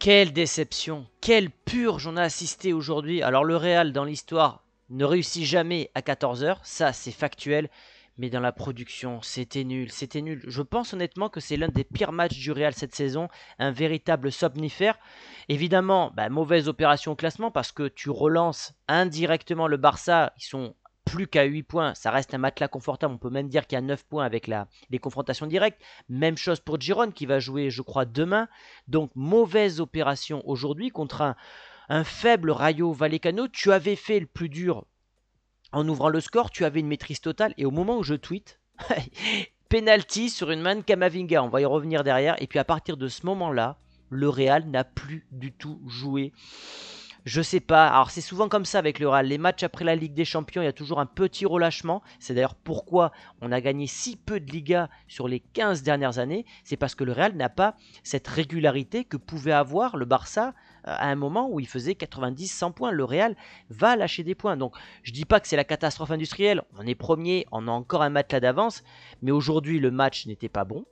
Quelle déception, quelle purge on a assisté aujourd'hui. Alors le Real dans l'histoire ne réussit jamais à 14h, ça c'est factuel, mais dans la production c'était nul, c'était nul. Je pense honnêtement que c'est l'un des pires matchs du Real cette saison, un véritable somnifère. Évidemment, bah, mauvaise opération au classement parce que tu relances indirectement le Barça, ils sont plus qu'à 8 points. Ça reste un matelas confortable. On peut même dire qu'il y a 9 points avec les confrontations directes. Même chose pour Giron qui va jouer, je crois, demain. Donc, mauvaise opération aujourd'hui contre un, faible Rayo Vallecano. Tu avais fait le plus dur en ouvrant le score. Tu avais une maîtrise totale. Et au moment où je tweet, penalty sur une main de Kamavinga, on va y revenir derrière. Et puis à partir de ce moment-là, le Real n'a plus du tout joué je sais pas. Alors c'est souvent comme ça avec le Real Les matchs après la Ligue des Champions, il y a toujours un petit relâchement. C'est d'ailleurs pourquoi on a gagné si peu de Liga sur les 15 dernières années. C'est parce que le Real n'a pas cette régularité que pouvait avoir le Barça euh, à un moment où il faisait 90-100 points. Le Real va lâcher des points. Donc je dis pas que c'est la catastrophe industrielle. On est premier, on a encore un matelas d'avance. Mais aujourd'hui le match n'était pas bon.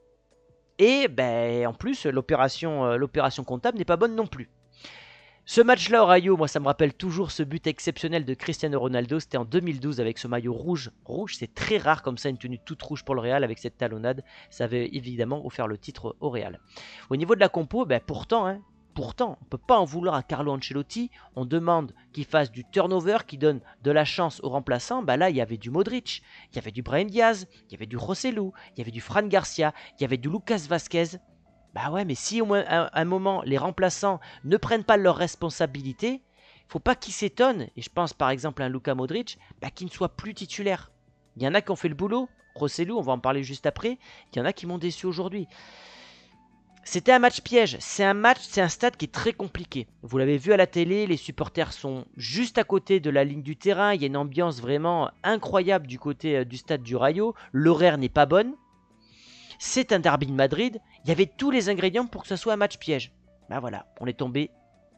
Et ben, en plus l'opération euh, comptable n'est pas bonne non plus. Ce match-là au Rayo, moi ça me rappelle toujours ce but exceptionnel de Cristiano Ronaldo, c'était en 2012 avec ce maillot rouge. Rouge, c'est très rare comme ça une tenue toute rouge pour le Real avec cette talonnade, ça avait évidemment offert le titre au Real. Au niveau de la compo, ben pourtant, hein, pourtant, on ne peut pas en vouloir à Carlo Ancelotti, on demande qu'il fasse du turnover, qu'il donne de la chance aux remplaçants, bah là il y avait du Modric, il y avait du Brahim Diaz, il y avait du Rossellou, il y avait du Fran Garcia, il y avait du Lucas Vasquez, bah ouais, mais si au moins à un moment les remplaçants ne prennent pas leurs responsabilités, faut pas qu'ils s'étonnent, et je pense par exemple à un Luka Modric, bah, qu'il ne soit plus titulaire. Il y en a qui ont fait le boulot, Rossellou, on va en parler juste après, il y en a qui m'ont déçu aujourd'hui. C'était un match piège, c'est un match, c'est un stade qui est très compliqué. Vous l'avez vu à la télé, les supporters sont juste à côté de la ligne du terrain, il y a une ambiance vraiment incroyable du côté euh, du stade du Rayo, l'horaire n'est pas bonne. C'est un derby de Madrid il y avait tous les ingrédients pour que ce soit un match piège. ben voilà, on est tombé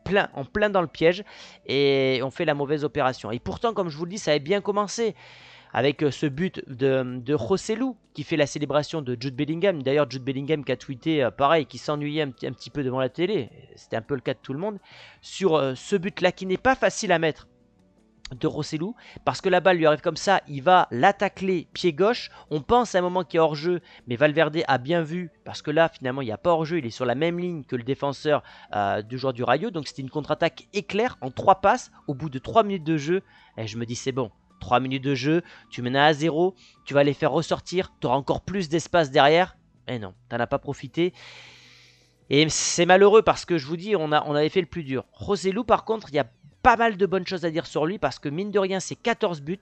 plein, en plein dans le piège et on fait la mauvaise opération. Et pourtant, comme je vous le dis, ça avait bien commencé avec euh, ce but de, de Lu, qui fait la célébration de Jude Bellingham. D'ailleurs, Jude Bellingham qui a tweeté, euh, pareil, qui s'ennuyait un, petit peu devant la télé, c'était un peu le cas de tout le monde, sur euh, ce but-là qui n'est pas facile à mettre de Rossellou parce que la balle lui arrive comme ça, il va l'attaquer pied gauche. On pense à un moment qu'il est hors jeu, mais Valverde a bien vu parce que là finalement il n'y a pas hors jeu, il est sur la même ligne que le défenseur euh, du joueur du Rayo. Donc c'était une contre-attaque éclair en 3 passes au bout de 3 minutes de jeu. Et eh, je me dis c'est bon, 3 minutes de jeu, tu mènes à 0, tu vas les faire ressortir, tu auras encore plus d'espace derrière. Et eh non, t'en as pas profité. Et c'est malheureux parce que je vous dis, on, a, on avait fait le plus dur. Rossellou, par contre, il y a pas mal de bonnes choses à dire sur lui parce que mine de rien, c'est 14 buts,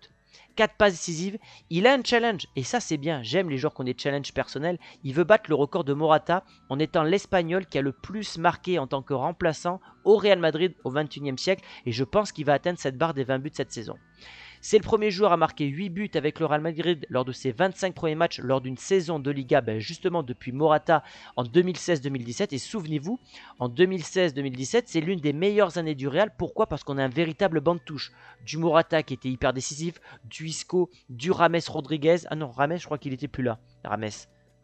4 passes décisives. Il a un challenge et ça, c'est bien. J'aime les joueurs qui ont des challenges personnels. Il veut battre le record de Morata en étant l'Espagnol qui a le plus marqué en tant que remplaçant au Real Madrid au 21e siècle et je pense qu'il va atteindre cette barre des 20 buts cette saison. C'est le premier joueur à marquer 8 buts avec le Real Madrid lors de ses 25 premiers matchs lors d'une saison de Liga, ben, justement depuis Morata en 2016-2017. Et souvenez-vous, en 2016-2017, c'est l'une des meilleures années du Real. Pourquoi Parce qu'on a un véritable banc de touche. Du Morata qui était hyper décisif, du Isco, du Rames Rodriguez. Ah non, Rames, je crois qu'il était plus là. Rames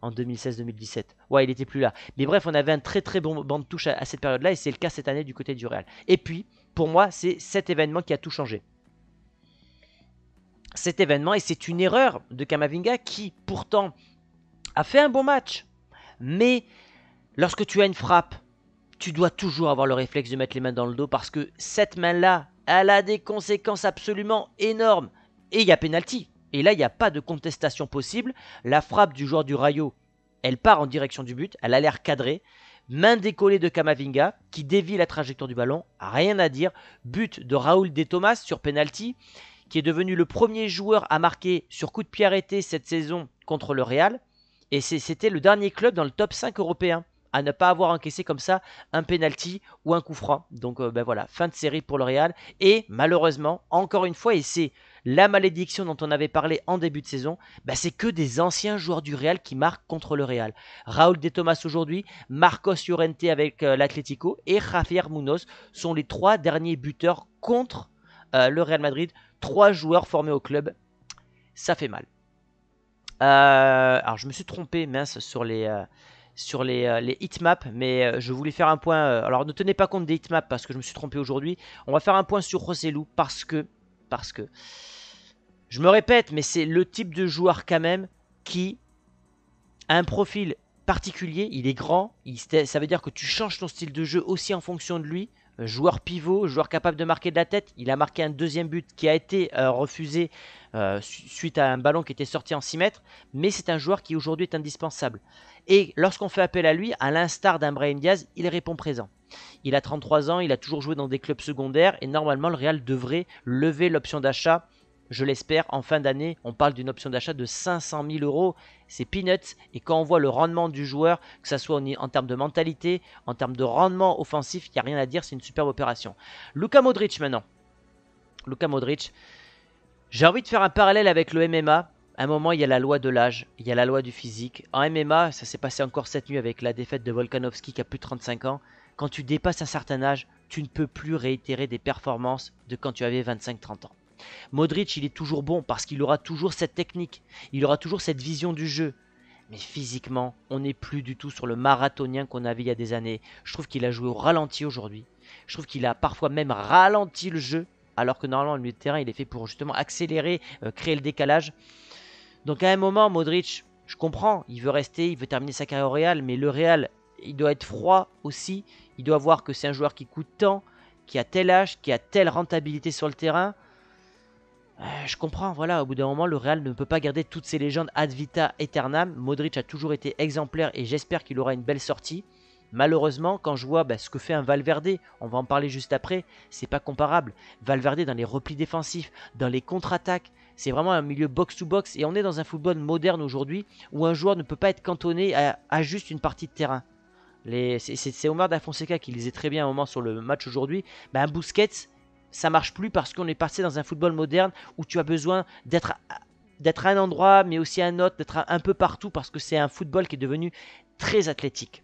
en 2016-2017. Ouais, il était plus là. Mais bref, on avait un très très bon banc de touche à cette période-là et c'est le cas cette année du côté du Real. Et puis, pour moi, c'est cet événement qui a tout changé cet événement et c'est une erreur de Kamavinga qui pourtant a fait un bon match. Mais lorsque tu as une frappe, tu dois toujours avoir le réflexe de mettre les mains dans le dos parce que cette main-là, elle a des conséquences absolument énormes. Et il y a pénalty. Et là, il n'y a pas de contestation possible. La frappe du joueur du Rayo, elle part en direction du but, elle a l'air cadrée. Main décollée de Kamavinga qui dévie la trajectoire du ballon, rien à dire. But de Raoul De Thomas sur penalty qui est devenu le premier joueur à marquer sur coup de pied arrêté cette saison contre le Real. Et c'était le dernier club dans le top 5 européen à ne pas avoir encaissé comme ça un penalty ou un coup franc. Donc euh, ben voilà, fin de série pour le Real. Et malheureusement, encore une fois, et c'est la malédiction dont on avait parlé en début de saison, ben c'est que des anciens joueurs du Real qui marquent contre le Real. Raúl de Thomas aujourd'hui, Marcos Llorente avec euh, l'Atlético et Javier Munoz sont les trois derniers buteurs contre euh, le Real Madrid 3 joueurs formés au club. Ça fait mal. Euh, alors je me suis trompé mince sur les euh, sur les, hitmaps, euh, mais je voulais faire un point. alors ne tenez pas compte des hitmaps parce que je me suis trompé aujourd'hui. On va faire un point sur Rossellou parce que parce que je me répète, mais c'est le type de joueur quand même qui a un profil particulier. Il est grand, ça veut dire que tu changes ton style de jeu aussi en fonction de lui joueur pivot, joueur capable de marquer de la tête. Il a marqué un deuxième but qui a été euh, refusé euh, suite à un ballon qui était sorti en 6 mètres, mais c'est un joueur qui aujourd'hui est indispensable. Et lorsqu'on fait appel à lui, à l'instar d'un Brian Diaz, il répond présent. Il a 33 ans, il a toujours joué dans des clubs secondaires et normalement le Real devrait lever l'option d'achat je l'espère, en fin d'année, on parle d'une option d'achat de 500 000 euros. C'est peanuts. Et quand on voit le rendement du joueur, que ce soit en, termes de mentalité, en termes de rendement offensif, il n'y a rien à dire. C'est une superbe opération. Luka Modric maintenant. Luka Modric. J'ai envie de faire un parallèle avec le MMA. À un moment, il y a la loi de l'âge, il y a la loi du physique. En MMA, ça s'est passé encore cette nuit avec la défaite de Volkanovski qui a plus de 35 ans. Quand tu dépasses un certain âge, tu ne peux plus réitérer des performances de quand tu avais 25-30 ans. Modric, il est toujours bon parce qu'il aura toujours cette technique, il aura toujours cette vision du jeu. Mais physiquement, on n'est plus du tout sur le marathonien qu'on avait il y a des années. Je trouve qu'il a joué au ralenti aujourd'hui. Je trouve qu'il a parfois même ralenti le jeu, alors que normalement le milieu de terrain, il est fait pour justement accélérer, euh, créer le décalage. Donc à un moment, Modric, je comprends, il veut rester, il veut terminer sa carrière au Real, mais le Real, il doit être froid aussi. Il doit voir que c'est un joueur qui coûte tant, qui a tel âge, qui a telle rentabilité sur le terrain. Euh, je comprends, voilà, au bout d'un moment, le Real ne peut pas garder toutes ses légendes ad vita Eternam. Modric a toujours été exemplaire et j'espère qu'il aura une belle sortie. Malheureusement, quand je vois bah, ce que fait un Valverde, on va en parler juste après, c'est pas comparable. Valverde dans les replis défensifs, dans les contre-attaques, c'est vraiment un milieu box-to-box et on est dans un football moderne aujourd'hui où un joueur ne peut pas être cantonné à, juste une partie de terrain. C'est Omar Da Fonseca qui lisait très bien un moment sur le match aujourd'hui. Bah, un Busquets, ça marche plus parce qu'on est passé dans un football moderne où tu as besoin d'être d'être à un endroit mais aussi à un autre, d'être un peu partout parce que c'est un football qui est devenu très athlétique.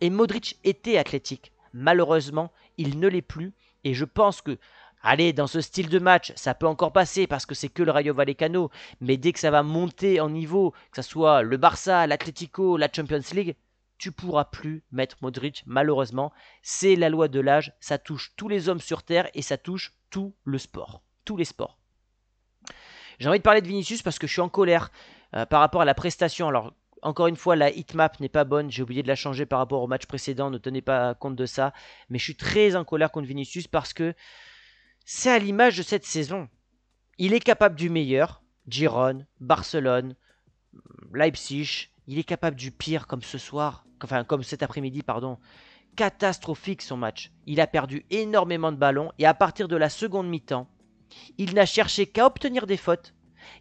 Et Modric était athlétique. Malheureusement, il ne l'est plus et je pense que Allez, dans ce style de match, ça peut encore passer parce que c'est que le Rayo Vallecano, mais dès que ça va monter en niveau, que ce soit le Barça, l'Atlético, la Champions League, tu pourras plus mettre Modric, malheureusement. C'est la loi de l'âge, ça touche tous les hommes sur Terre et ça touche tout le sport, tous les sports. J'ai envie de parler de Vinicius parce que je suis en colère euh, par rapport à la prestation. Alors, encore une fois, la Map n'est pas bonne. J'ai oublié de la changer par rapport au match précédent. Ne tenez pas compte de ça. Mais je suis très en colère contre Vinicius parce que c'est à l'image de cette saison. Il est capable du meilleur. Giron, Barcelone, Leipzig, il est capable du pire comme ce soir, enfin comme cet après-midi, pardon. Catastrophique son match. Il a perdu énormément de ballons et à partir de la seconde mi-temps, il n'a cherché qu'à obtenir des fautes,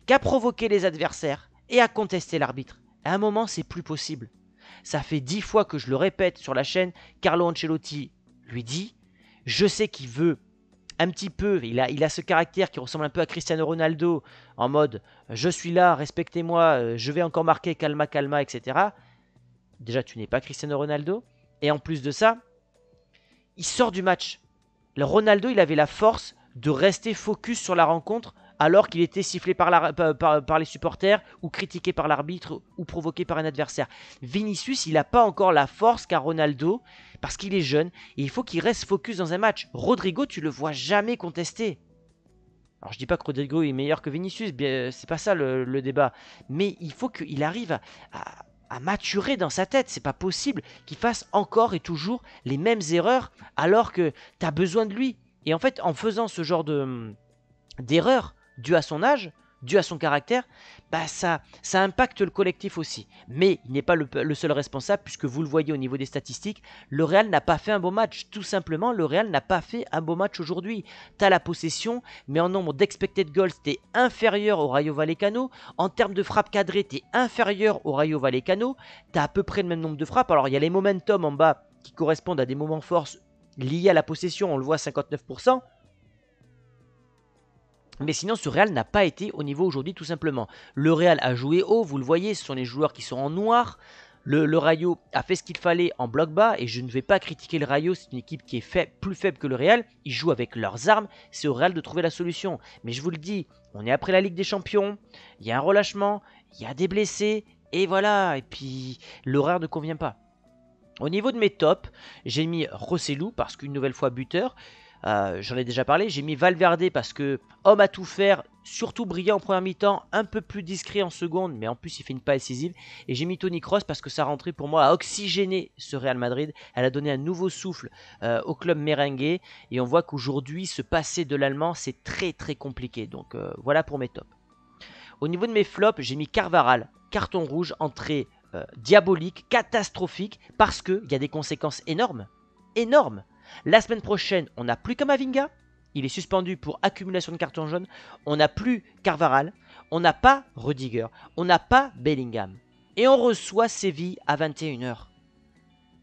qu'à provoquer les adversaires et à contester l'arbitre. À un moment, c'est plus possible. Ça fait dix fois que je le répète sur la chaîne, Carlo Ancelotti lui dit, je sais qu'il veut un petit peu, il a, il a ce caractère qui ressemble un peu à Cristiano Ronaldo, en mode je suis là, respectez-moi, euh, je vais encore marquer, calma, calma, etc. Déjà, tu n'es pas Cristiano Ronaldo. Et en plus de ça, il sort du match. Le Ronaldo, il avait la force de rester focus sur la rencontre alors qu'il était sifflé par, les supporters ou critiqué par l'arbitre ou provoqué par un adversaire. Vinicius, il n'a pas encore la force qu'à Ronaldo parce qu'il est jeune et il faut qu'il reste focus dans un match. Rodrigo, tu le vois jamais contester. Alors je dis pas que Rodrigo est meilleur que Vinicius, c'est pas ça le, débat. Mais il faut qu'il arrive à, maturer dans sa tête. C'est pas possible qu'il fasse encore et toujours les mêmes erreurs alors que t'as besoin de lui. Et en fait, en faisant ce genre de d'erreur, dû à son âge, dû à son caractère, bah ça, ça impacte le collectif aussi. Mais il n'est pas le, seul responsable, puisque vous le voyez au niveau des statistiques, le Real n'a pas fait un beau match. Tout simplement, le Real n'a pas fait un beau match aujourd'hui. T'as la possession, mais en nombre d'expected goals, t'es inférieur au Rayo Vallecano. En termes de frappes cadrées, t'es inférieur au Rayo Vallecano. T'as à peu près le même nombre de frappes. Alors il y a les momentum en bas qui correspondent à des moments force liés à la possession, on le voit à 59%. Mais sinon, ce Real n'a pas été au niveau aujourd'hui, tout simplement. Le Real a joué haut, vous le voyez, ce sont les joueurs qui sont en noir. Le, Rayo a fait ce qu'il fallait en bloc bas, et je ne vais pas critiquer le Rayo, c'est une équipe qui est plus faible que le Real. Ils jouent avec leurs armes, c'est au Real de trouver la solution. Mais je vous le dis, on est après la Ligue des Champions, il y a un relâchement, il y a des blessés, et voilà, et puis l'horaire ne convient pas. Au niveau de mes tops, j'ai mis Rossellou parce qu'une nouvelle fois buteur. Euh, j'en ai déjà parlé. J'ai mis Valverde parce que homme à tout faire, surtout brillant en première mi-temps, un peu plus discret en seconde, mais en plus il fait une passe décisive. Et j'ai mis Tony Cross parce que sa rentrée pour moi à oxygéné ce Real Madrid. Elle a donné un nouveau souffle euh, au club merengue. Et on voit qu'aujourd'hui, se passer de l'allemand, c'est très très compliqué. Donc euh, voilà pour mes tops. Au niveau de mes flops, j'ai mis Carvaral, carton rouge, entrée diabolique, catastrophique, parce qu'il y a des conséquences énormes. Énormes la semaine prochaine, on n'a plus Kamavinga. Il est suspendu pour accumulation de cartons jaunes. On n'a plus Carvaral. On n'a pas Rudiger. On n'a pas Bellingham. Et on reçoit Séville à 21h.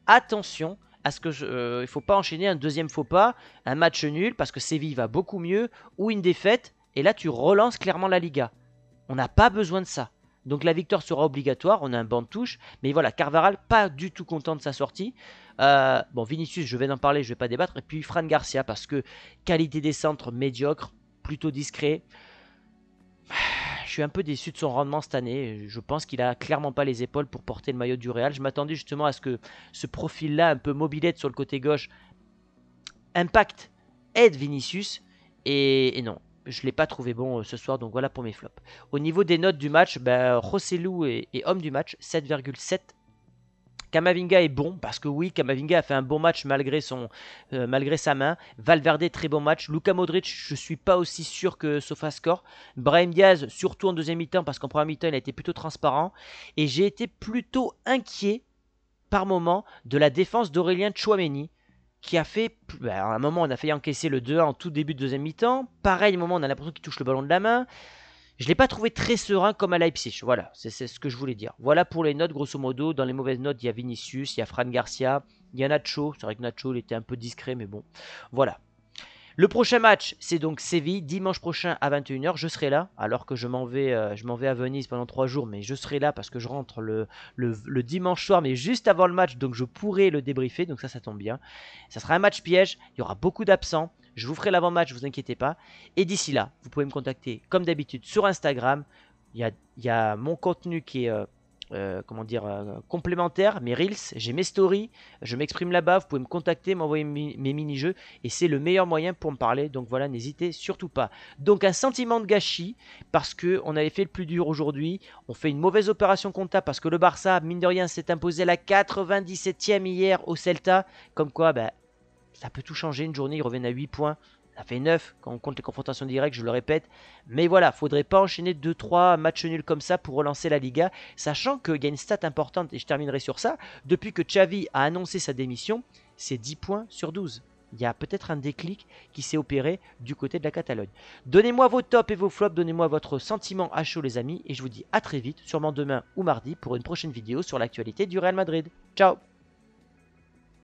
Attention à ce que je, euh, il faut pas enchaîner un deuxième faux pas, un match nul parce que Séville va beaucoup mieux ou une défaite et là tu relances clairement la Liga. On n'a pas besoin de ça. Donc la victoire sera obligatoire, on a un banc de touche. Mais voilà, Carvaral, pas du tout content de sa sortie. Euh, bon, Vinicius, je vais en parler, je ne vais pas débattre. Et puis Fran Garcia, parce que qualité des centres médiocre, plutôt discret. Je suis un peu déçu de son rendement cette année. Je pense qu'il a clairement pas les épaules pour porter le maillot du Real. Je m'attendais justement à ce que ce profil-là, un peu mobilette sur le côté gauche, impacte, aide Vinicius. et non, je ne l'ai pas trouvé bon euh, ce soir, donc voilà pour mes flops. Au niveau des notes du match, bah, ben, Rossellou est, homme du match, 7,7 Kamavinga est bon parce que oui, Kamavinga a fait un bon match malgré son euh, malgré sa main. Valverde très bon match. Luka Modric, je ne suis pas aussi sûr que Score. Brahim Diaz surtout en deuxième mi-temps parce qu'en première mi-temps il a été plutôt transparent et j'ai été plutôt inquiet par moment de la défense d'Aurélien Chouameni qui a fait. Bah, à un moment, on a failli encaisser le 2-1 en tout début de deuxième mi-temps. Pareil, à un moment, on a l'impression qu'il touche le ballon de la main. Je ne l'ai pas trouvé très serein comme à Leipzig. Voilà, c'est ce que je voulais dire. Voilà pour les notes, grosso modo. Dans les mauvaises notes, il y a Vinicius, il y a Fran Garcia, il y a Nacho. C'est vrai que Nacho, il était un peu discret, mais bon. Voilà. Le prochain match, c'est donc Séville, dimanche prochain à 21h. Je serai là, alors que je m'en vais, euh, vais à Venise pendant 3 jours, mais je serai là parce que je rentre le, dimanche soir, mais juste avant le match, donc je pourrai le débriefer, donc ça, ça tombe bien. Ça sera un match piège, il y aura beaucoup d'absents. Je vous ferai l'avant-match, vous inquiétez pas. Et d'ici là, vous pouvez me contacter comme d'habitude sur Instagram. Il y a, mon contenu qui est. Euh, euh, comment dire, euh, complémentaire, mes reels, j'ai mes stories, je m'exprime là-bas, vous pouvez me contacter, m'envoyer mes mini-jeux, et c'est le meilleur moyen pour me parler, donc voilà, n'hésitez surtout pas. Donc un sentiment de gâchis, parce que avait fait le plus dur aujourd'hui, on fait une mauvaise opération Comptable parce que le Barça, mine de rien, s'est imposé la 97 e hier au Celta, comme quoi, bah, ça peut tout changer, une journée, ils reviennent à 8 points, ça fait 9 quand on compte les confrontations directes, je le répète. Mais voilà, faudrait pas enchaîner 2-3 matchs nuls comme ça pour relancer la Liga. Sachant qu'il y a une stat importante, et je terminerai sur ça. Depuis que Xavi a annoncé sa démission, c'est 10 points sur 12 il y a peut-être un déclic qui s'est opéré du côté de la Catalogne. Donnez-moi vos tops et vos flops, donnez-moi votre sentiment à chaud les amis, et je vous dis à très vite, sûrement demain ou mardi, pour une prochaine vidéo sur l'actualité du Real Madrid. Ciao